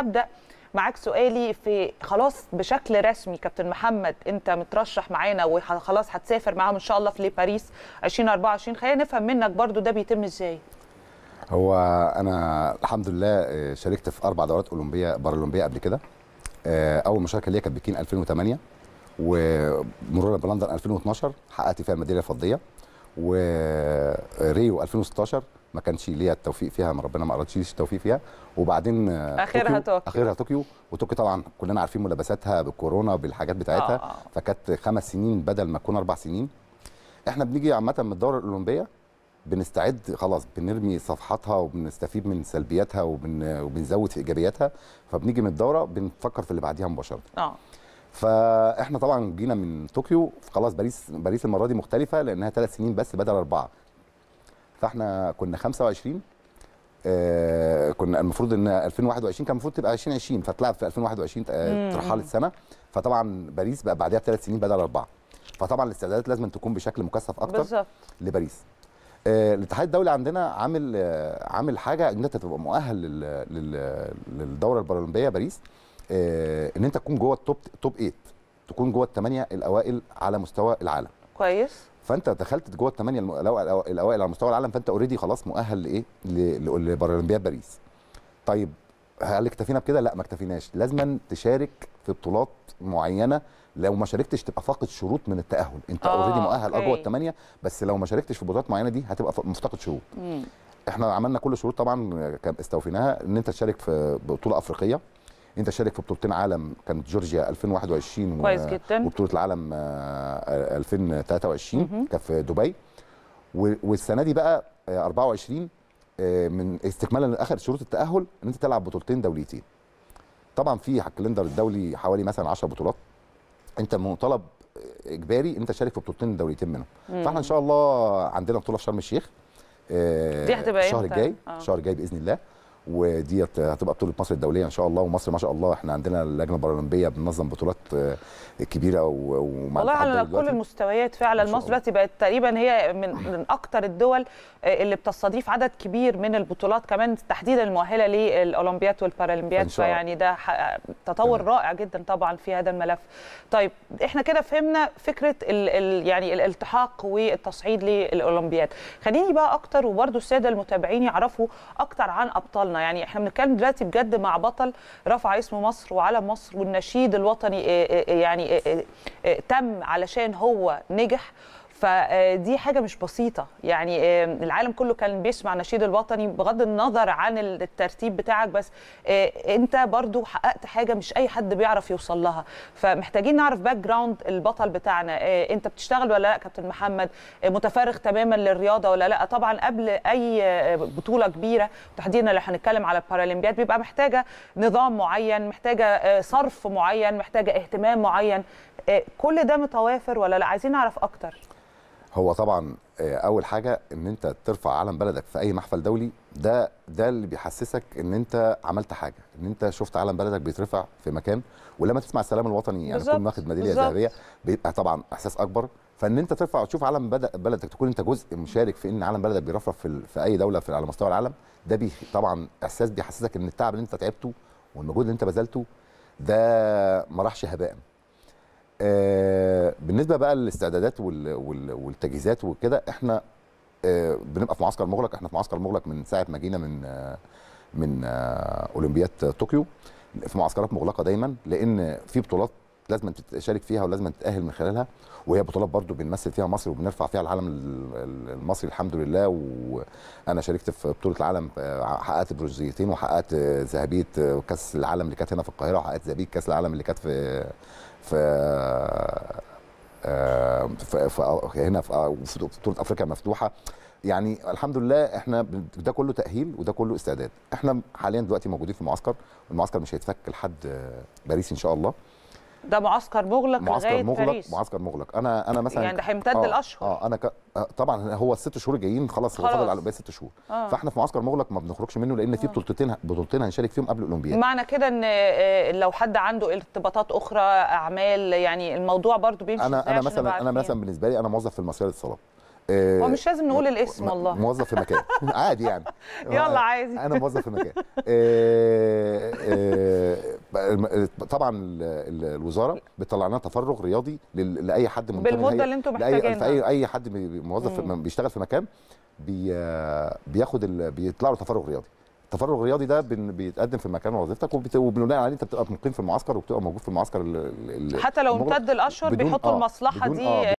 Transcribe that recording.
هبدا معاك سؤالي في خلاص بشكل رسمي كابتن محمد انت مترشح معانا وخلاص هتسافر معاهم ان شاء الله في باريس 2024 خلينا نفهم منك برضو ده بيتم ازاي هو انا الحمد لله آه، شاركت في اربع دورات اولمبيه بارالمبيه قبل كده آه، اول مشاركه ليا كانت بكين 2008 ومرورا بلندن 2012 حققت فيها الميداليه الفضيه وريو 2016 ما كانش ليا التوفيق فيها ما ربنا ما اردتش التوفيق فيها وبعدين آه، اخرها طوكيو اخرها طوكيو وطوكيو طبعا كلنا عارفين ملابساتها بالكورونا بالحاجات بتاعتها آه،, آه. فكانت خمس سنين بدل ما تكون اربع سنين احنا بنيجي عامه من الدوره الاولمبيه بنستعد خلاص بنرمي صفحاتها وبنستفيد من سلبياتها وبن وبنزود في ايجابياتها فبنيجي من الدوره بنفكر في اللي بعديها مباشره اه فاحنا طبعا جينا من طوكيو خلاص باريس باريس المره دي مختلفه لانها ثلاث سنين بس بدل اربعه فاحنا كنا 25 آه، كنا المفروض ان 2021 كان المفروض تبقى 2020 فاتلعب في 2021 آه، ترحلت سنه فطبعا باريس بقى بعدها بثلاث سنين بدل اربعه فطبعا الاستعدادات لازم تكون بشكل مكثف اكتر بالزبط. لباريس آه، الاتحاد الدولي عندنا عامل عامل حاجه ان انت تبقى مؤهل للدوره البارالمبيه باريس ان انت تكون جوه التوب توب 8 تكون جوه الثمانيه الاوائل على مستوى العالم كويس فانت دخلت جوه الثمانيه الاوائل على مستوى العالم فانت اوريدي خلاص مؤهل لايه؟ لبارالمبياد باريس. طيب هل اكتفينا بكده؟ لا ما اكتفيناش، لازما تشارك في بطولات معينه لو ما شاركتش تبقى فاقد شروط من التاهل، انت اوريدي آه، مؤهل اه جوه الثمانيه بس لو ما شاركتش في بطولات معينه دي هتبقى مفتقد شروط. مم. احنا عملنا كل الشروط طبعا استوفيناها ان انت تشارك في بطوله افريقيه انت شارك في بطولتين عالم كانت جورجيا 2021 كويس و... جدا وبطوله العالم 2023 آه، كانت في دبي والسنه دي بقى 24 آه، آه، من استكمالا لاخر شروط التاهل ان انت تلعب بطولتين دوليتين طبعا في على الكالندر الدولي حوالي مثلا 10 بطولات انت مطالب اجباري انت شارك في بطولتين دوليتين منهم فاحنا ان شاء الله عندنا بطوله في شرم الشيخ دي هتبقى الشهر الجاي الشهر الجاي باذن الله وديت هتبقى بطوله مصر الدوليه ان شاء الله ومصر ما شاء الله احنا عندنا اللجنه البارالمبيه بننظم بطولات آه، كبيره ومع والله على كل المستويات فعلا مصر دلوقتي بقت تقريبا هي من من اكثر الدول آه، اللي بتستضيف عدد كبير من البطولات كمان تحديدا المؤهله للاولمبيات والبارالمبيات فيعني ده تطور أه. رائع جدا طبعا في هذا الملف طيب احنا كده فهمنا فكره الـ الـ يعني الالتحاق والتصعيد للاولمبياد خليني بقى اكتر وبرده الساده المتابعين يعرفوا اكتر عن ابطالنا يعني احنا بنتكلم دلوقتي بجد مع بطل رفع اسم مصر وعلم مصر والنشيد الوطني إيه، إيه، إيه، يعني تم علشان هو نجح فدي حاجه مش بسيطه يعني العالم كله كان بيسمع نشيد الوطني بغض النظر عن الترتيب بتاعك بس آه، انت برضو حققت حاجه مش اي حد بيعرف يوصل لها فمحتاجين نعرف باك جراوند البطل بتاعنا آه، انت بتشتغل ولا لا كابتن محمد آه، متفرغ تماما للرياضه ولا لا طبعا قبل اي بطوله كبيره تحديدا لو هنتكلم على البارالمبياد بيبقى محتاجه نظام معين محتاجه صرف معين محتاجه اهتمام معين كل ده متوافر ولا لا عايزين نعرف اكتر هو طبعا آه، اول حاجه ان انت ترفع علم بلدك في اي محفل دولي ده ده اللي بيحسسك ان انت عملت حاجه ان انت شفت علم بلدك بيترفع في مكان ولما تسمع السلام الوطني يعني تكون واخد ميداليه ذهبيه بيبقى طبعا احساس اكبر فان انت ترفع وتشوف علم بلدك تكون انت جزء مشارك في ان علم بلدك بيرفرف في, في اي دوله في على مستوى العالم ده بي طبعا احساس بيحسسك ان التعب اللي انت تعبته والمجهود اللي انت بذلته ده ما راحش هباء آه، بالنسبه بقى للاستعدادات والتجهيزات وكده احنا آه، بنبقى في معسكر مغلق احنا في معسكر مغلق من ساعه ما جينا من آه، من اولمبياد طوكيو في معسكرات مغلقه دايما لان في بطولات لازم تشارك فيها ولازم تتاهل من خلالها وهي بطولات برضو بنمثل فيها مصر وبنرفع فيها العالم المصري الحمد لله وانا شاركت في بطوله العالم حققت برونزيتين وحققت ذهبيه كاس العالم اللي كانت هنا في القاهره وحققت ذهبيه كاس العالم اللي كانت في آه، آه، في في, هنا في, بطوله آه، افريقيا مفتوحه يعني الحمد لله احنا ده كله تاهيل وده كله استعداد احنا حاليا دلوقتي موجودين في المعسكر المعسكر مش هيتفك لحد باريس ان شاء الله ده معسكر مغلق معسكر لغايه مغلق باريس معسكر مغلق انا انا مثلا يعني ده هيمتد آه، الاشهر اه انا ك... آه، طبعا هو الست شهور جايين خلاص هو فاضل على باقي ست شهور آه. فاحنا في معسكر مغلق ما بنخرجش منه لان في آه. بطولتين بطولتين هنشارك فيهم قبل الاولمبياد معنى كده ان لو حد عنده ارتباطات اخرى اعمال يعني الموضوع برضو بيمشي انا انا مثلا انا مثلا بالنسبه لي انا موظف في المصريه للصلاه هو مش لازم نقول الاسم والله موظف في مكان عادي يعني يلا عادي انا موظف في مكان طبعا الوزاره بتطلع لنا تفرغ رياضي لاي حد من بالمده اللي انتم محتاجينها لاي اي حد موظف بيشتغل في مكان بي بياخد بيطلع له تفرغ رياضي التفرغ الرياضي ده بيتقدم في مكان وظيفتك وبناء عليه انت بتبقى مقيم في المعسكر وبتبقى موجود في المعسكر حتى لو امتد الاشهر بيحطوا آه المصلحه دي آه